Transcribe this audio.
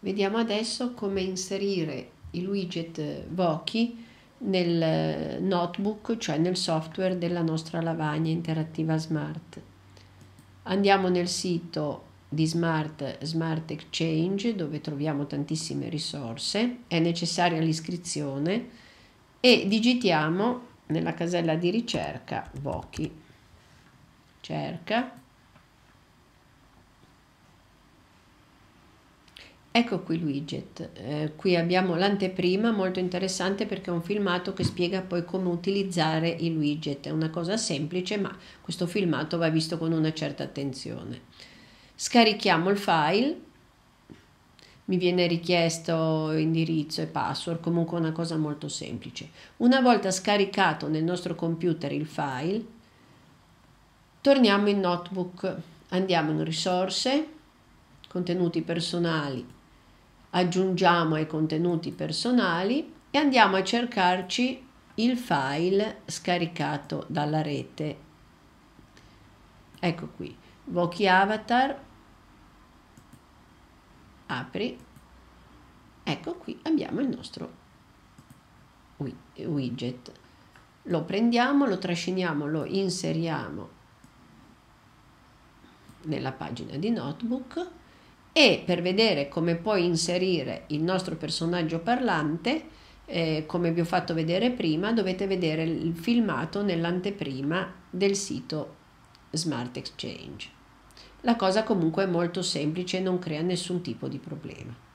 Vediamo adesso come inserire il widget Vochi nel eh, notebook, cioè nel software della nostra lavagna interattiva smart. Andiamo nel sito di Smart, Smart Exchange dove troviamo tantissime risorse, è necessaria l'iscrizione e digitiamo nella casella di ricerca Vochi. Cerca Ecco qui Luiget, eh, qui abbiamo l'anteprima molto interessante perché è un filmato che spiega poi come utilizzare il widget, è una cosa semplice ma questo filmato va visto con una certa attenzione. Scarichiamo il file, mi viene richiesto indirizzo e password, comunque una cosa molto semplice. Una volta scaricato nel nostro computer il file, torniamo in notebook, andiamo in risorse, contenuti personali aggiungiamo ai contenuti personali e andiamo a cercarci il file scaricato dalla rete. Ecco qui, Vochi Avatar, apri, ecco qui abbiamo il nostro widget. Lo prendiamo, lo trasciniamo, lo inseriamo nella pagina di notebook e per vedere come poi inserire il nostro personaggio parlante, eh, come vi ho fatto vedere prima, dovete vedere il filmato nell'anteprima del sito Smart Exchange. La cosa comunque è molto semplice e non crea nessun tipo di problema.